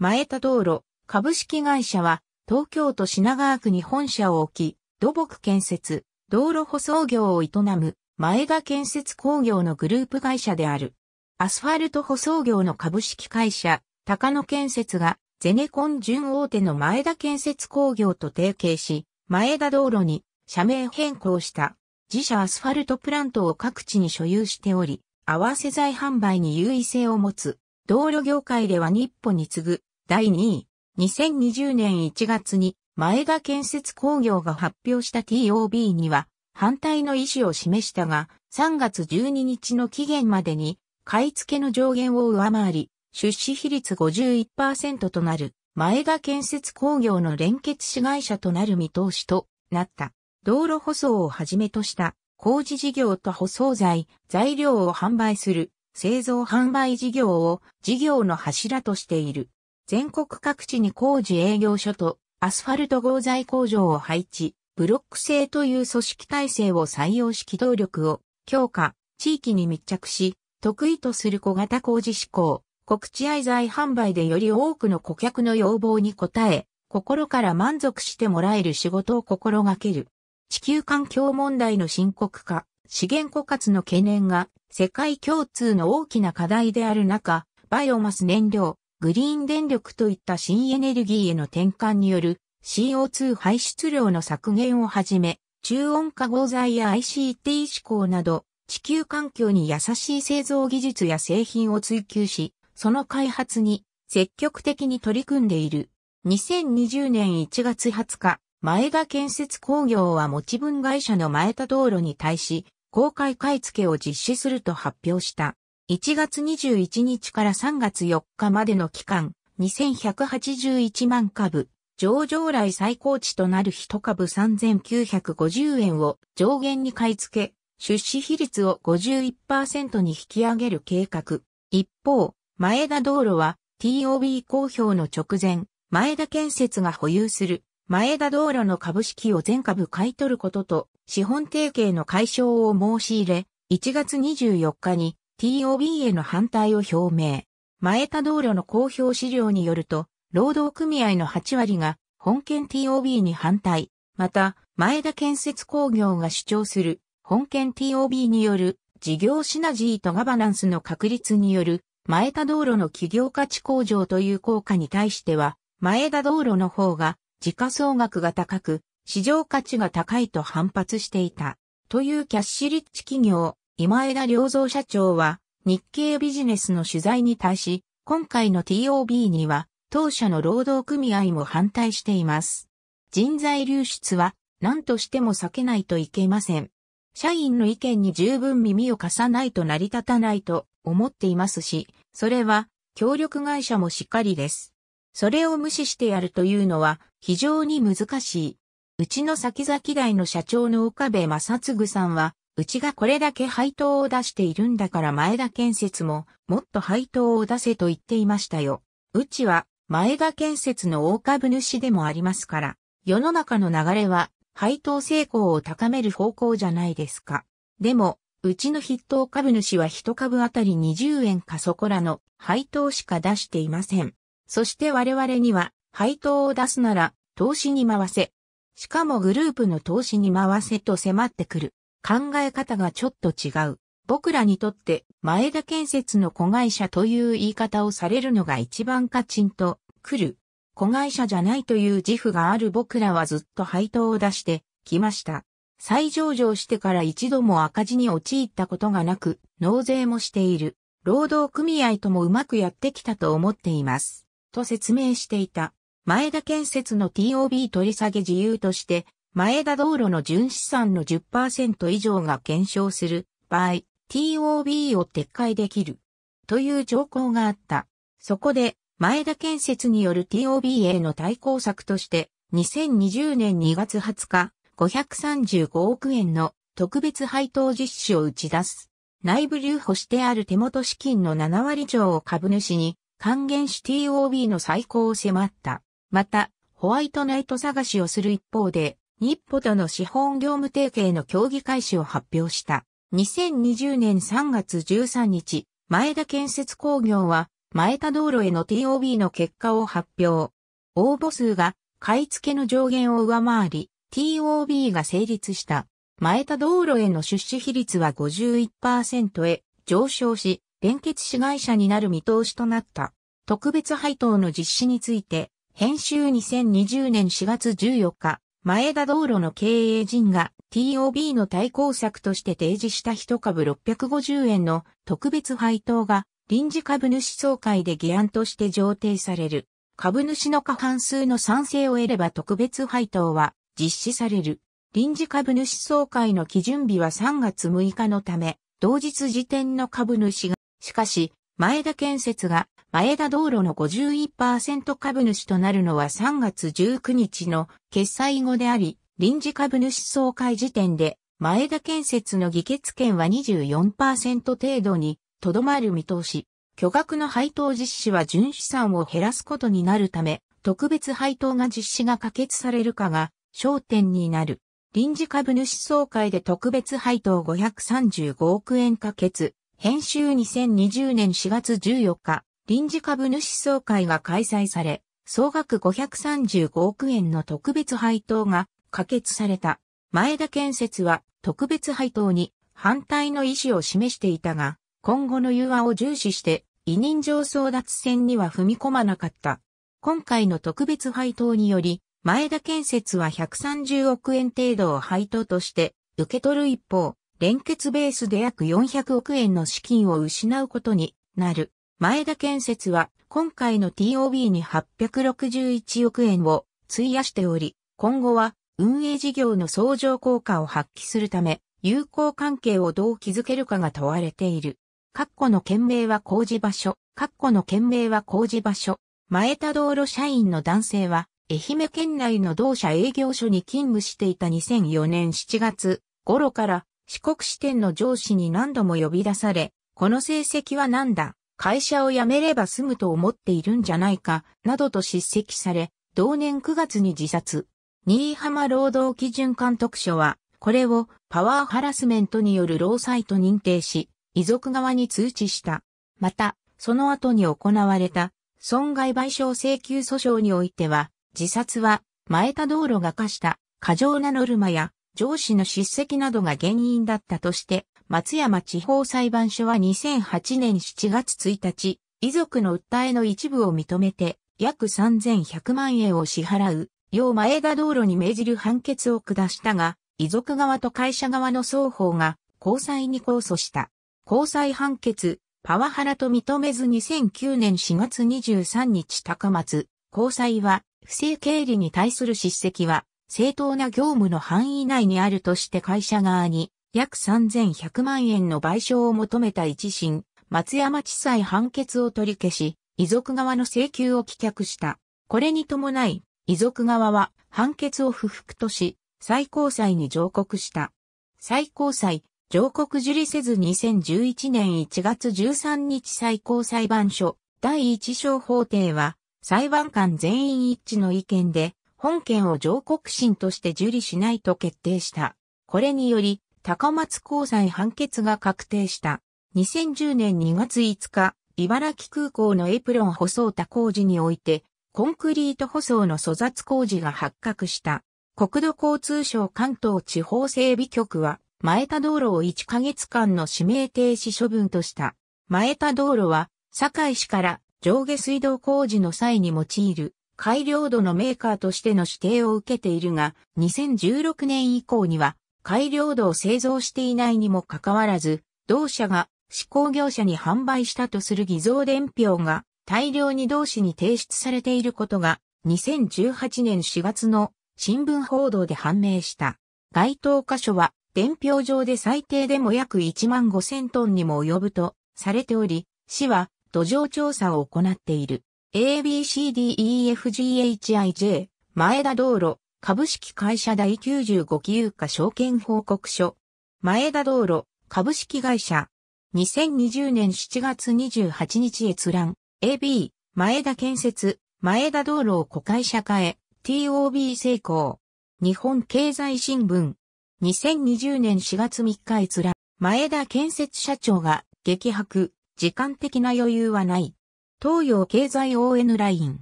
前田道路、株式会社は、東京都品川区に本社を置き、土木建設、道路舗装業を営む、前田建設工業のグループ会社である。アスファルト舗装業の株式会社、高野建設が、ゼネコン準大手の前田建設工業と提携し、前田道路に社名変更した。自社アスファルトプラントを各地に所有しており、合わせ材販売に優位性を持つ。道路業界では日本に次ぐ第2位。2020年1月に前田建設工業が発表した TOB には反対の意思を示したが3月12日の期限までに買い付けの上限を上回り出資比率51%となる前田建設工業の連結子会社となる見通しとなった。道路舗装をはじめとした工事事業と舗装材、材料を販売する製造販売事業を事業の柱としている。全国各地に工事営業所とアスファルト合材工場を配置、ブロック製という組織体制を採用し機動力を強化、地域に密着し、得意とする小型工事志向、告知愛材販売でより多くの顧客の要望に応え、心から満足してもらえる仕事を心がける。地球環境問題の深刻化、資源枯渇の懸念が世界共通の大きな課題である中、バイオマス燃料、グリーン電力といった新エネルギーへの転換による CO2 排出量の削減をはじめ、中温化合剤や ICT 志向など、地球環境に優しい製造技術や製品を追求し、その開発に積極的に取り組んでいる。2020年1月20日、前田建設工業は持ち分会社の前田道路に対し、公開買付を実施すると発表した。1月21日から3月4日までの期間、2181万株、上場来最高値となる1株3950円を上限に買い付け、出資比率を51%に引き上げる計画。一方、前田道路は TOB 公表の直前、前田建設が保有する前田道路の株式を全株買い取ることと、資本提携の解消を申し入れ、1月24日に TOB への反対を表明。前田道路の公表資料によると、労働組合の8割が本県 TOB に反対。また、前田建設工業が主張する本県 TOB による事業シナジーとガバナンスの確立による前田道路の企業価値向上という効果に対しては、前田道路の方が時価総額が高く、市場価値が高いと反発していた。というキャッシュリッチ企業、今枝良造社長は、日経ビジネスの取材に対し、今回の TOB には、当社の労働組合も反対しています。人材流出は、何としても避けないといけません。社員の意見に十分耳を貸さないと成り立たないと思っていますし、それは、協力会社もしっかりです。それを無視してやるというのは非常に難しい。うちの先々代の社長の岡部正嗣さんは、うちがこれだけ配当を出しているんだから前田建設ももっと配当を出せと言っていましたよ。うちは前田建設の大株主でもありますから、世の中の流れは配当成功を高める方向じゃないですか。でも、うちの筆頭株主は1株あたり20円かそこらの配当しか出していません。そして我々には、配当を出すなら、投資に回せ。しかもグループの投資に回せと迫ってくる。考え方がちょっと違う。僕らにとって、前田建設の子会社という言い方をされるのが一番カチンと、来る。子会社じゃないという自負がある僕らはずっと配当を出してきました。再上場してから一度も赤字に陥ったことがなく、納税もしている。労働組合ともうまくやってきたと思っています。と説明していた。前田建設の TOB 取り下げ自由として、前田道路の純資産の10%以上が減少する場合、TOB を撤回できる。という条項があった。そこで、前田建設による TOB への対抗策として、2020年2月20日、535億円の特別配当実施を打ち出す。内部留保してある手元資金の7割以上を株主に還元し TOB の再興を迫った。また、ホワイトナイト探しをする一方で、日歩との資本業務提携の協議開始を発表した。2020年3月13日、前田建設工業は、前田道路への TOB の結果を発表。応募数が買い付けの上限を上回り、TOB が成立した。前田道路への出資比率は51%へ上昇し、連結子会社になる見通しとなった。特別配当の実施について、編集2020年4月14日、前田道路の経営陣が TOB の対抗策として提示した1株650円の特別配当が臨時株主総会で議案として上呈される。株主の過半数の賛成を得れば特別配当は実施される。臨時株主総会の基準日は3月6日のため、同日時点の株主がしかし、前田建設が前田道路の51%株主となるのは3月19日の決済後であり、臨時株主総会時点で前田建設の議決権は24%程度にとどまる見通し、巨額の配当実施は純資産を減らすことになるため、特別配当が実施が可決されるかが焦点になる。臨時株主総会で特別配当535億円可決。編集2020年4月14日、臨時株主総会が開催され、総額535億円の特別配当が可決された。前田建設は特別配当に反対の意思を示していたが、今後の融和を重視して委任状争奪戦には踏み込まなかった。今回の特別配当により、前田建設は130億円程度を配当として受け取る一方、連結ベースで約400億円の資金を失うことになる。前田建設は今回の TOB に861億円を費やしており、今後は運営事業の相乗効果を発揮するため、友好関係をどう築けるかが問われている。括弧の件名は工事場所。括弧の件名は工事場所。前田道路社員の男性は、愛媛県内の同社営業所に勤務していた2004年7月頃から四国支店の上司に何度も呼び出され、この成績はなんだ、会社を辞めれば済むと思っているんじゃないか、などと叱責され、同年9月に自殺。新居浜労働基準監督署は、これをパワーハラスメントによる労災と認定し、遺族側に通知した。また、その後に行われた損害賠償請求訴訟においては、自殺は前田道路が課した過剰なノルマや上司の叱責などが原因だったとして、松山地方裁判所は2008年7月1日、遺族の訴えの一部を認めて、約3100万円を支払う、要前田道路に命じる判決を下したが、遺族側と会社側の双方が、交際に控訴した。交際判決、パワハラと認めず2009年4月23日高松、交際は、不正経理に対する叱責は、正当な業務の範囲内にあるとして会社側に約3100万円の賠償を求めた一審、松山地裁判決を取り消し、遺族側の請求を棄却した。これに伴い、遺族側は判決を不服とし、最高裁に上告した。最高裁、上告受理せず2011年1月13日最高裁判所第一小法廷は裁判官全員一致の意見で本件を上告審として受理しないと決定した。これにより、高松高裁判決が確定した。2010年2月5日、茨城空港のエプロン舗装多工事において、コンクリート舗装の粗雑工事が発覚した。国土交通省関東地方整備局は、前田道路を1ヶ月間の指名停止処分とした。前田道路は、堺市から上下水道工事の際に用いる改良度のメーカーとしての指定を受けているが、2016年以降には改良度を製造していないにもかかわらず、同社が施工業者に販売したとする偽造伝票が大量に同市に提出されていることが2018年4月の新聞報道で判明した。該当箇所は伝票上で最低でも約1万5千トンにも及ぶとされており、市は土壌調査を行っている。ABCDEFGHIJ、前田道路、株式会社第95期有価証券報告書。前田道路、株式会社。2020年7月28日閲覧。AB、前田建設、前田道路を子会社化へ、TOB 成功。日本経済新聞。2020年4月3日閲覧。前田建設社長が、激白。時間的な余裕はない。東洋経済 ON ライン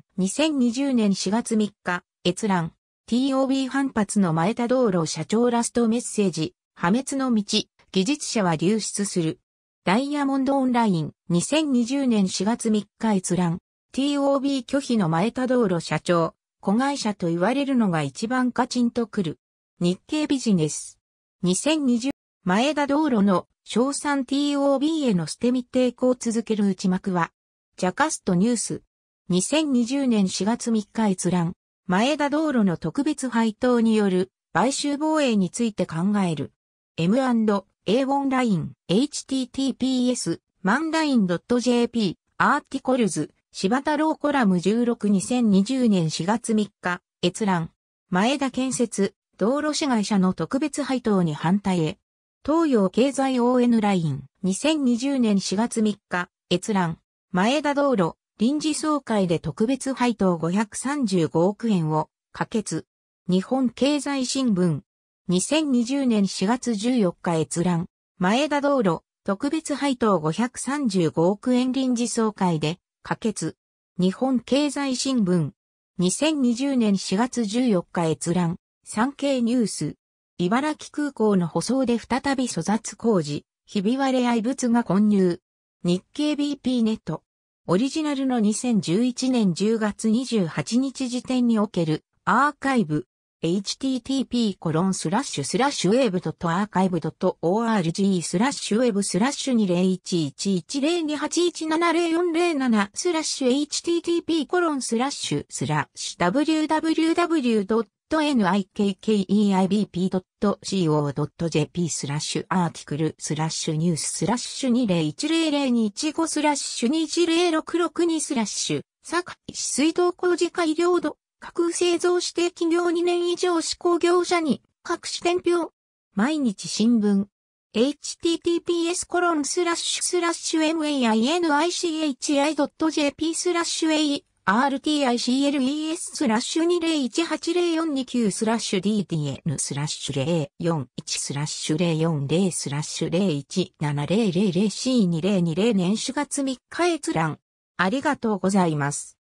2020年4月3日閲覧 TOB 反発の前田道路社長ラストメッセージ破滅の道技術者は流出するダイヤモンドオンライン2020年4月3日閲覧 TOB 拒否の前田道路社長子会社と言われるのが一番カチンとくる日経ビジネス2020前田道路の賞賛 TOB への捨て身抵抗を続ける内幕はジャカストニュース。2020年4月3日閲覧。前田道路の特別配当による買収防衛について考える。M&A オンライン https マンライン .jp アーティコルズ柴田郎コラム162020年4月3日閲覧。前田建設道路市会社の特別配当に反対へ。東洋経済 ON ライン2020年4月3日閲覧。前田道路、臨時総会で特別配当535億円を可決。日本経済新聞。2020年4月14日閲覧。前田道路、特別配当535億円臨時総会で可決。日本経済新聞。2020年4月14日閲覧。産経ニュース。茨城空港の舗装で再び粗雑工事。ひび割れ愛物が混入。日経 BP ネット。オリジナルの2011年10月28日時点におけるアーカイブ http コロンスラッシュスラッシュウェブドットアーカイブドット org スラッシュウェブスラッシュ20111028170407スラッシュ http コロンスラッシュスラッシュ www. n i k k e i b p c o j p スラッシュアーティクルスラッシュニューススラッシュ20100215スラッシュ20662スラッシュ、堺市水道工事改良度、架空製造指定企業2年以上施行業者に、各種伝表。毎日新聞。https コロンスラッシュスラッシュ mainichi.jp スラッシュ a RTICLES スラッシュ20180429スラッシュ DDN スラッシュ041スラッシュ040スラッシュ 017000C2020 年4月3日閲覧。ありがとうございます。